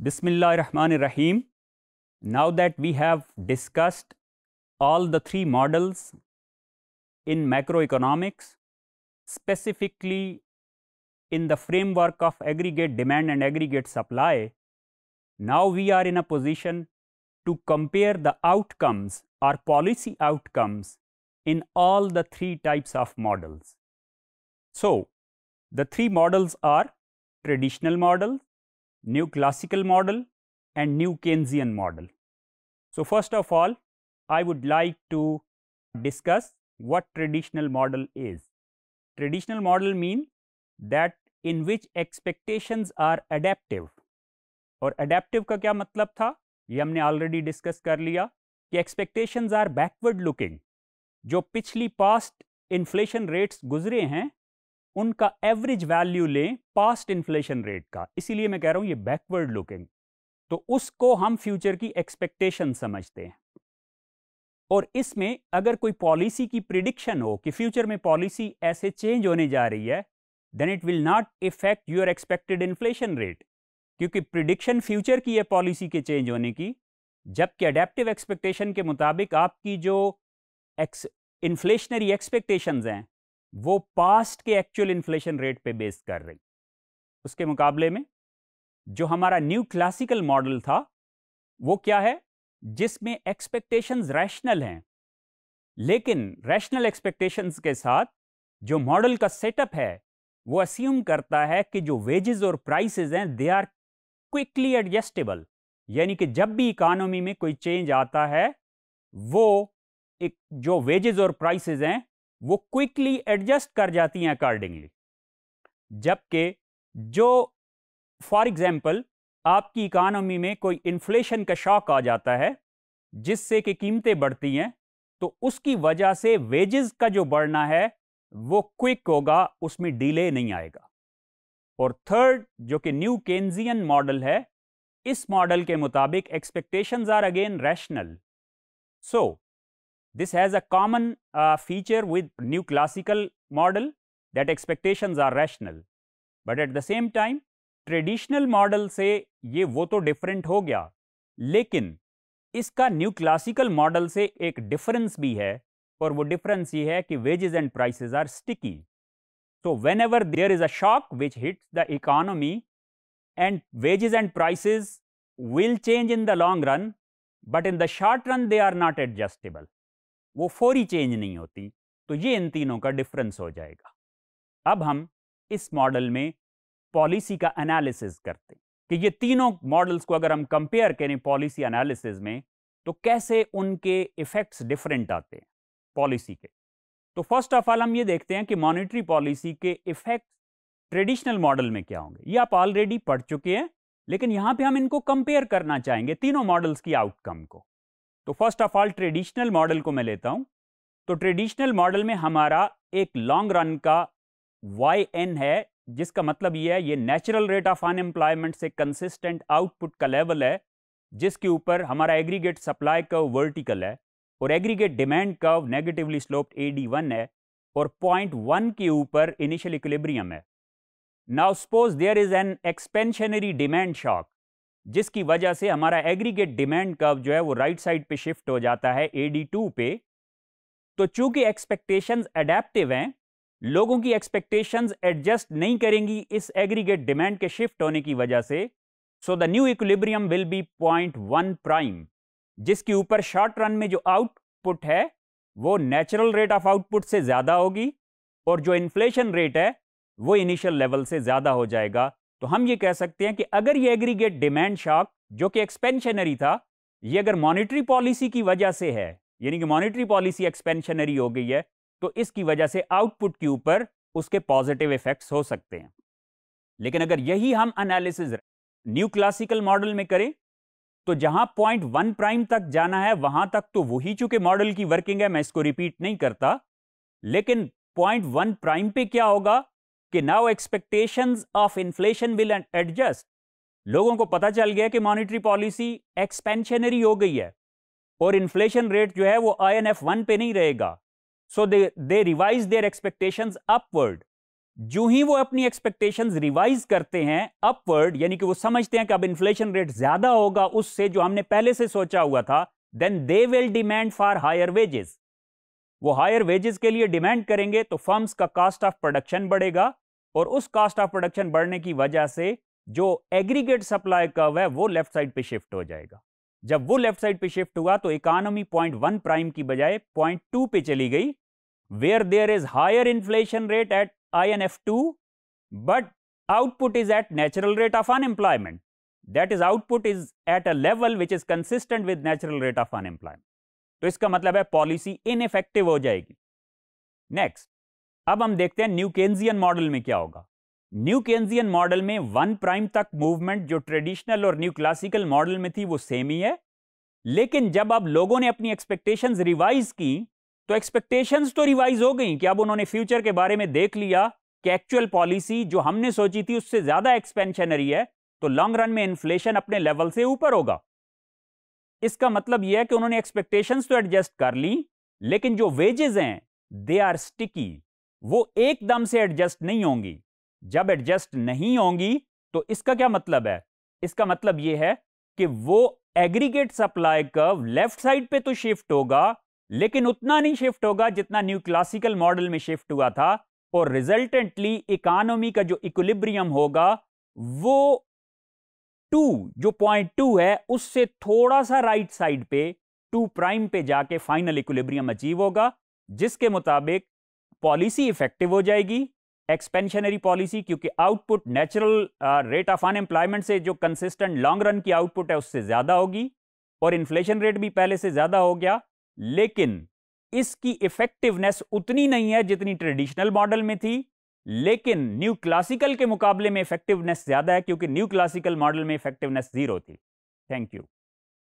Bismillah Rahman Rahim. Now that we have discussed all the three models in macroeconomics, specifically in the framework of aggregate demand and aggregate supply, now we are in a position to compare the outcomes or policy outcomes in all the three types of models. So, the three models are traditional models, new classical model and new Keynesian model. So, first of all, I would like to discuss what traditional model is. Traditional model mean that in which expectations are adaptive or adaptive ka kya matlab tha ye humne already discuss kar liya ki expectations are backward looking jo pichli past inflation rates guzre hain उनका average value लें past inflation rate का इसीलिए मैं कह रहा हूं ये backward looking तो उसको हम फ्यूचर की एक्सपेक्टेशन समझते हैं और इसमें अगर कोई पॉलिसी की प्रिडिक्शन हो कि फ्यूचर में पॉलिसी ऐसे चेंज होने जा रही है then it will not effect your expected inflation rate क्योंकि प्रिडिक्शन फ्यूचर की है पॉलिसी के चेंज होने की जबकि अडेप्टिव एक्सपेक्टेशन के मुताबिक आपकी जो एक्स इन्फ्लेशनरी एक्सपेक्टेशंस हैं वो पास्ट के एक्चुअल इन्फ्लेशन रेट पे बेस कर रही उसके मुकाबले में जो हमारा न्यू क्लासिकल मॉडल था वो क्या है जिसमें एक्सपेक्टेशंस रैशनल हैं लेकिन रैशनल एक्सपेक्टेशंस के साथ जो मॉडल का सेटअप है वो अस्यूम करता है कि जो वेजेस और प्राइसेस हैं दे आर क्विकली एडजस्टेबल यानी कि जब भी इकानोमी में कोई चेंज आता है वो एक जो वेजेस और प्राइसेस हैं वो क्विकली एडजस्ट कर जाती हैं अकॉर्डिंगली जबकि जो फॉर एग्ज़ाम्पल आपकी इकानमी में कोई इन्फ्लेशन का शॉक आ जाता है जिससे कि कीमतें बढ़ती हैं तो उसकी वजह से वेजेस का जो बढ़ना है वो क्विक होगा उसमें डिले नहीं आएगा और थर्ड जो कि न्यू केन्जियन मॉडल है इस मॉडल के मुताबिक expectations are again rational so This has a common uh, feature with new classical model that expectations are rational, but at the same time traditional model से ये वो तो डिफरेंट हो गया लेकिन इसका न्यू क्लासिकल मॉडल से एक डिफरेंस भी है और वो डिफरेंस ये है कि wages and prices are sticky so whenever there is a shock which hits the economy and wages and prices will change in the long run but in the short run they are not adjustable वो फौरी change नहीं होती तो ये इन तीनों का difference हो जाएगा अब हम इस मॉडल में पॉलिसी का एनालिसिस करते हैं कि ये तीनों मॉडल्स को अगर हम कंपेयर करें पॉलिसी एनालिसिस में तो कैसे उनके इफ़ेक्ट्स डिफरेंट आते हैं पॉलिसी के तो फर्स्ट ऑफ ऑल हम ये देखते हैं कि मॉनेटरी पॉलिसी के इफ़ेक्ट ट्रेडिशनल मॉडल में क्या होंगे ये आप ऑलरेडी पढ़ चुके हैं लेकिन यहाँ पे हम इनको कंपेयर करना चाहेंगे तीनों मॉडल्स की आउटकम को तो first of all traditional model को मैं लेता हूं तो ट्रेडिशनल मॉडल में हमारा एक लॉन्ग रन का वाई एन है जिसका मतलब यह है ये नेचुरल रेट ऑफ अनएम्प्लॉयमेंट से कंसिस्टेंट आउटपुट का लेवल है जिसके ऊपर हमारा एग्रीगेट सप्लाई का वर्टिकल है और एग्रीगेट डिमांड का negatively sloped A D one है और पॉइंट वन के ऊपर इनिशियल इक्विलिब्रियम है now suppose there is an expansionary demand shock जिसकी वजह से हमारा एग्रीगेट डिमांड कर्व जो है वो राइट right साइड पे शिफ्ट हो जाता है ए टू पे तो चूंकि एक्सपेक्टेशंस एडेप्टिव हैं लोगों की एक्सपेक्टेशंस एडजस्ट नहीं करेंगी इस एग्रीगेट डिमांड के शिफ्ट होने की वजह से so the new equilibrium will be point one prime जिसके ऊपर शॉर्ट रन में जो आउटपुट है वो नेचुरल रेट ऑफ आउटपुट से ज़्यादा होगी और जो इन्फ्लेशन रेट है वो इनिशियल लेवल से ज़्यादा हो जाएगा तो हम ये कह सकते हैं कि अगर ये एग्रीगेट डिमांड शॉक जो कि एक्सपेंशनरी था ये अगर मॉनिटरी पॉलिसी की वजह से है यानी कि मॉनेटरी पॉलिसी एक्सपेंशनरी हो गई है तो इसकी वजह से आउटपुट के ऊपर उसके पॉजिटिव इफेक्ट्स हो सकते हैं लेकिन अगर यही हम एनालिसिस न्यू क्लासिकल मॉडल में करें तो जहां पॉइंट वन प्राइम तक जाना है वहां तक तो वही चूंकि मॉडल की वर्किंग है मैं इसको रिपीट नहीं करता लेकिन पॉइंट वन प्राइम पे क्या होगा कि now expectations of inflation will adjust लोगों को पता चल गया कि मॉनिटरी पॉलिसी एक्सपेंशनरी हो गई है और इन्फ्लेशन रेट जो है वो आई एन एफ वन पे नहीं रहेगा so they they revise their expectations upward जो ही वो अपनी एक्सपेक्टेशंस रिवाइज करते हैं अपवर्ड यानी कि वो समझते हैं कि अब इन्फ्लेशन रेट ज्यादा होगा उससे जो हमने पहले से सोचा हुआ था then they will demand for higher wages वो हायर वेजेस के लिए डिमांड करेंगे तो फर्म्स का कॉस्ट ऑफ प्रोडक्शन बढ़ेगा और उस कास्ट ऑफ प्रोडक्शन बढ़ने की वजह से जो एग्रीगेट सप्लाई कर्व है वो लेफ्ट साइड पे शिफ्ट हो जाएगा जब वो लेफ्ट साइड पे शिफ्ट हुआ तो इकोनॉमी पॉइंट वन प्राइम की बजाय पॉइंट टू पे चली गई where there is higher inflation rate at I N F two but output is at natural rate of unemployment that is output is at a level which is consistent with natural rate of unemployment तो इसका मतलब है policy ineffective हो जाएगी next अब हम देखते हैं न्यू केन्जियन मॉडल में क्या होगा न्यू केन्जियन मॉडल में वन प्राइम तक मूवमेंट जो ट्रेडिशनल और न्यू क्लासिकल मॉडल में थी वो सेम ही है लेकिन जब अब लोगों ने अपनी एक्सपेक्टेशंस रिवाइज की तो एक्सपेक्टेशंस तो रिवाइज हो गई कि अब उन्होंने फ्यूचर के बारे में देख लिया कि एक्चुअल पॉलिसी जो हमने सोची थी उससे ज्यादा एक्सपेंशनरी है तो लॉन्ग रन में इन्फ्लेशन अपने लेवल से ऊपर होगा इसका मतलब यह है कि उन्होंने एक्सपेक्टेशंस तो एडजस्ट कर ली लेकिन जो वेजेस हैं दे आर स्टिकी वो एकदम से एडजस्ट नहीं होंगी जब एडजस्ट नहीं होंगी तो इसका क्या मतलब है इसका मतलब ये है कि वो aggregate supply curve left side पे तो शिफ्ट होगा लेकिन उतना नहीं शिफ्ट होगा जितना न्यू क्लासिकल मॉडल में शिफ्ट हुआ था और रिजल्टेंटली इकोनॉमी का जो इक्विलिब्रियम होगा वो टू जो पॉइंट टू है उससे थोड़ा सा राइट right साइड पे टू प्राइम पे जाके फाइनल इक्विलिब्रियम अचीव होगा जिसके मुताबिक पॉलिसी इफेक्टिव हो जाएगी एक्सपेंशनरी पॉलिसी क्योंकि output natural rate of unemployment से जो कंसिस्टेंट लॉन्ग रन की आउटपुट है उससे ज़्यादा होगी और इन्फ्लेशन रेट भी पहले से ज़्यादा हो गया लेकिन इसकी इफेक्टिवनेस उतनी नहीं है जितनी ट्रेडिशनल मॉडल में थी लेकिन न्यू क्लासिकल के मुकाबले में इफेक्टिवनेस ज़्यादा है क्योंकि न्यू क्लासिकल मॉडल में इफेक्टिवनेस ज़ीरो थी थैंक यू